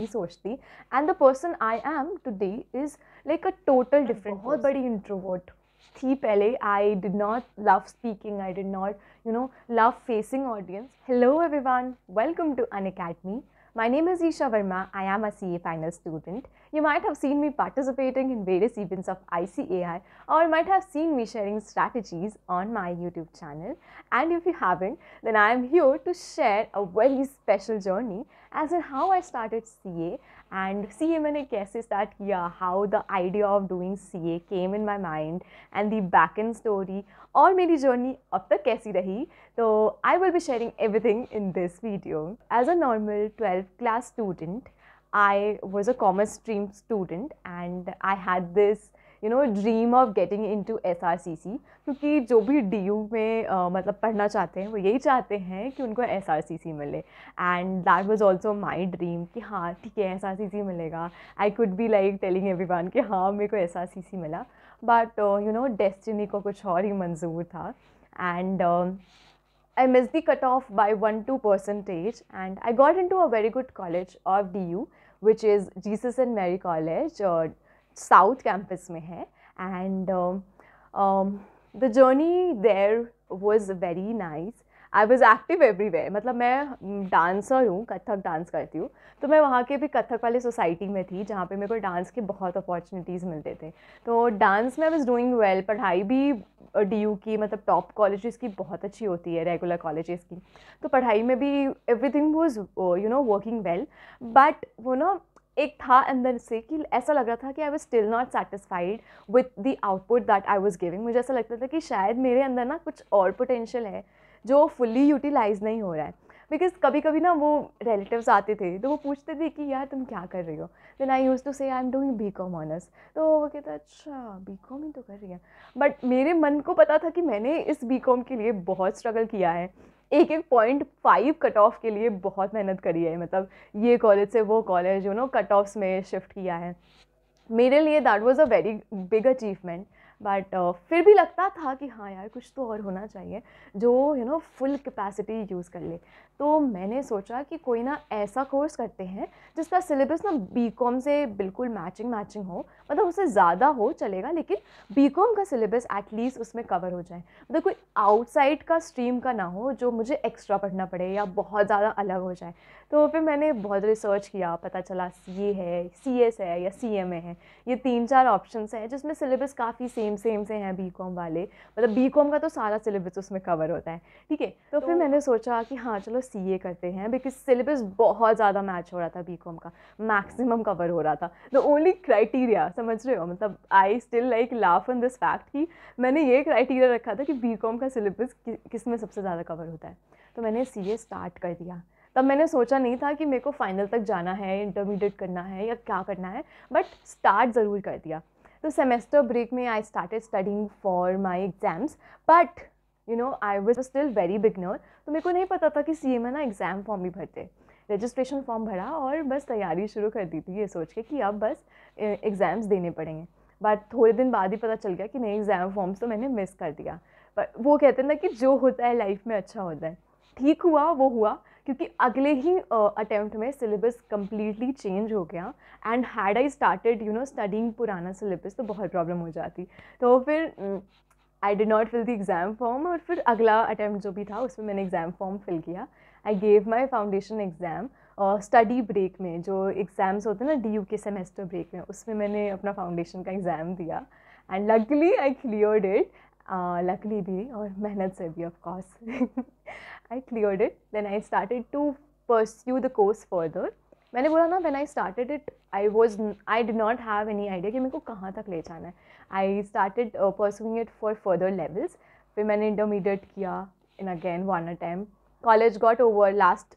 नहीं सोचती and the person I am today is like a total different बहुत बड़ी इंट्रोवर्ट थी पहले I did not love speaking I did not you know love facing audience hello everyone welcome to Unacademy my name is Isha Verma. I am a CA final student. You might have seen me participating in various events of ICAI or might have seen me sharing strategies on my YouTube channel. And if you haven't, then I am here to share a very special journey as in how I started CA and C A मैंने कैसे start किया how the idea of doing C A came in my mind and the back end story और मेरी journey अब तक कैसी रही तो I will be sharing everything in this video as a normal twelfth class student I was a commerce stream student and I had this you know dream of getting into S R C सी क्योंकि जो भी D you में uh, मतलब पढ़ना चाहते हैं वो यही चाहते हैं कि उनको एस आर सी सी मिले and that was also my dream कि हाँ ठीक है एस आर सी सी मिलेगा I could be like telling everyone कि हाँ मेरे को एस आर सी सी मिला बट यू नो डेस्टिनी को कुछ और ही मंजूर था and I the cut off by one two percentage and I got into a very good college of D U which is Jesus and Mary College south campus में है and the journey there was very nice I was active everywhere मतलब मैं dancer हूँ Kathak dance करती हूँ तो मैं वहाँ के भी कथक वाले सोसाइटी में थी जहाँ पे मेरे को डांस के बहुत अपॉर्चुनिटीज़ मिलते थे तो डांस में आई वॉज़ डूइंग वेल पढ़ाई भी डी यू की मतलब टॉप कॉलेजेस की बहुत अच्छी होती है रेगुलर कॉलेजेस की तो पढ़ाई में भी everything was you know working well but वो ना एक था अंदर से कि ऐसा लग रहा था कि I was still not satisfied with the output that I was giving मुझे ऐसा लगता था कि शायद मेरे अंदर ना कुछ और पोटेंशियल है जो फुल्ली यूटिलाइज नहीं हो रहा है बिकॉज कभी कभी ना वो रिलेटिव्स आते थे तो वो पूछते थे कि यार तुम क्या कर रही हो then I use to say I am doing B com honours तो वो कहता अच्छा बी कॉम ही तो कर रही है बट मेरे मन को पता था कि मैंने इस बी कॉम के लिए बहुत स्ट्रगल किया है एक एक पॉइंट फाइव कट ऑफ के लिए बहुत मेहनत करी है मतलब ये कॉलेज से वो college you know cut offs में शिफ्ट किया है मेरे लिए that was a very big achievement but uh, फिर भी लगता था कि हाँ यार कुछ तो और होना चाहिए जो you know full capacity use कर ले तो मैंने सोचा कि कोई ना ऐसा कोर्स करते हैं जिसका सिलेबस ना बी कॉम से बिल्कुल मैचिंग मैचिंग हो मतलब उससे ज़्यादा हो चलेगा लेकिन बी कॉम का सिलेबस एटलीस्ट उसमें कवर हो जाए मतलब कोई आउटसाइड का स्ट्रीम का ना हो जो मुझे एक्स्ट्रा पढ़ना पड़े या बहुत ज़्यादा अलग हो जाए तो फिर मैंने बहुत रिसर्च किया पता चला सी है सी है या सी है ये तीन चार ऑप्शन हैं जिसमें सिलेबस काफ़ी सेम सेम सेम से हैं बी कॉम वाले मतलब बी कॉम का तो सारा सिलेबस उसमें कवर होता है ठीक है तो, तो फिर मैंने सोचा कि हाँ चलो सी ए करते हैं बिकॉज सिलेबस बहुत ज़्यादा मैच हो रहा था बी कॉम का मैक्सिमम कवर हो रहा था द ओनली क्राइटेरिया समझ रहे हो मतलब I still like laugh in this fact कि मैंने ये क्राइटेरिया रखा था कि बी कॉम का सिलेबस कि, किस में सबसे ज़्यादा कवर होता है तो मैंने सी ए स्टार्ट कर दिया तब मैंने सोचा नहीं था कि मेरे को फाइनल तक जाना है इंटरमीडिएट करना है या क्या करना है बट स्टार्ट ज़रूर कर दिया तो सेमेस्टर ब्रेक में I started studying for my exams but you know I was still very beginner तो मेरे को नहीं पता था कि सी में ना एग्ज़ाम फॉर्म भी भरते रजिस्ट्रेशन फॉर्म भरा और बस तैयारी शुरू कर दी थी ये सोच के कि अब बस एग्ज़ाम्स देने पड़ेंगे बट थोड़े दिन बाद ही पता चल गया कि नहीं एग्ज़ाम फॉर्म्स तो मैंने मिस कर दिया पर वो कहते हैं ना कि जो होता है लाइफ में अच्छा होता है ठीक हुआ वो हुआ क्योंकि अगले ही अटैम्प्ट में सिलेबस कम्प्लीटली चेंज हो गया and had I started you know studying पुराना सिलेबस तो बहुत प्रॉब्लम हो जाती तो फिर I did not fill the exam form और फिर अगला अटैम्प्ट जो भी था उसमें मैंने एग्ज़ाम फॉर्म फिल किया I gave my foundation exam और स्टडी ब्रेक में जो एग्ज़ाम्स होते हैं ना डी के सेमेस्टर ब्रेक में उसमें मैंने अपना फाउंडेशन का एग्ज़ाम दिया and luckily I cleared it luckily भी और मेहनत से भी of course I cleared it. Then I started to pursue the course further. मैंने बोला ना when I started it, I was I did not have any idea कि मेरे को कहाँ तक ले जाना है. I started uh, pursuing it for further levels. फिर मैंने intermediate किया in again one attempt. College got over last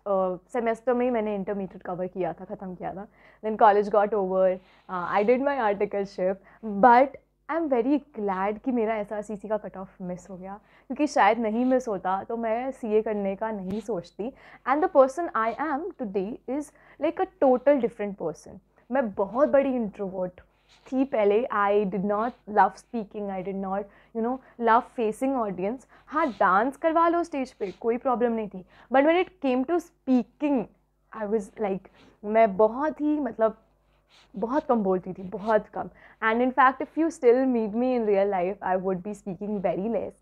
semester में ही मैंने इंटरमीडिएट कवर किया था ख़त्म किया था then college got over I did my articleship but I am very glad कि मेरा ऐसा सी सी का कट ऑफ मिस हो गया क्योंकि शायद नहीं मिस होता तो मैं सी ए करने का नहीं सोचती and the person I am day is like a total different person मैं बहुत बड़ी इंट्रोवर्ट थी पहले I did not love speaking I did not you know love facing audience हाँ डांस करवा लो स्टेज पर कोई प्रॉब्लम नहीं थी but when it came to speaking I was like मैं बहुत ही मतलब बहुत कम बोलती थी बहुत कम and in fact if you still meet me in real life I would be speaking very less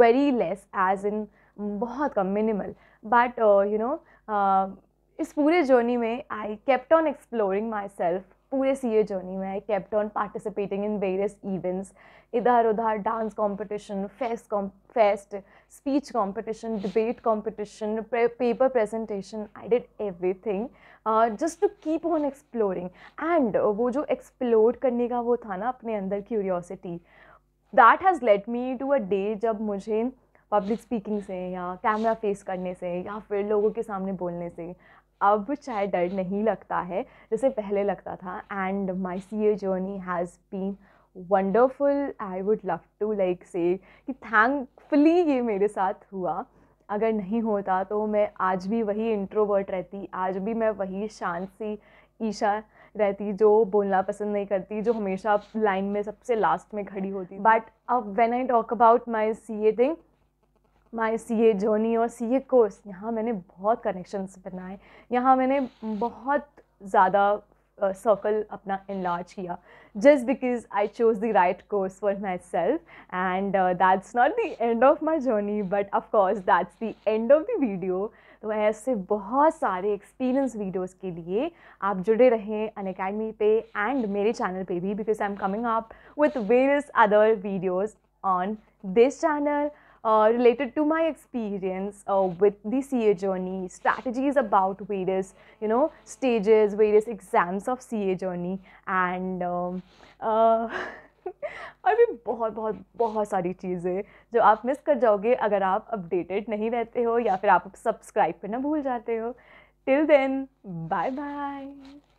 very less as in बहुत कम मिनिमल बट यू नो इस पूरे जर्नी में I kept on exploring myself पूरे C A journey में I kept on participating in various events इधर उधर dance competition fest com fest speech competition debate competition paper presentation I did thing just to keep on exploring and वो जो explore करने का वो था ना अपने अंदर curiosity that has led me to a day जब मुझे पब्लिक स्पीकिंग से या कैमरा फेस करने से या फिर लोगों के सामने बोलने से अब चाहे डर नहीं लगता है जैसे पहले लगता था and my C A journey has been wonderful I would love to like say कि थैंकफुली ये मेरे साथ हुआ अगर नहीं होता तो मैं आज भी वही इंट्रोवर्ट रहती आज भी मैं वही शांत सी ईशा रहती जो बोलना पसंद नहीं करती जो हमेशा लाइन में सबसे लास्ट में खड़ी होती बट अब when I talk about my C A thing my C A journey और सी ए कोर्स यहाँ मैंने बहुत कनेक्शंस बनाए यहाँ मैंने बहुत ज़्यादा सर्कल uh, अपना इनलार्ज किया just because I choose the right course for myself and that's not the end of my journey but of course that's the end of the video तो ऐसे बहुत सारे एक्सपीरियंस वीडियोस के लिए आप जुड़े रहें अन अकेडमी पे एंड मेरे चैनल पे भी because I am coming up with various other videos on this channel uh, related to my experience uh, with the CA journey, strategies about various, you know, stages, various exams of CA journey and um, uh, और भी बहुत बहुत बहुत सारी चीज़ें जो आप miss कर जाओगे अगर आप अपडेटेड नहीं रहते हो या फिर आप सब्सक्राइब करना भूल जाते हो टिल देन बाय बाय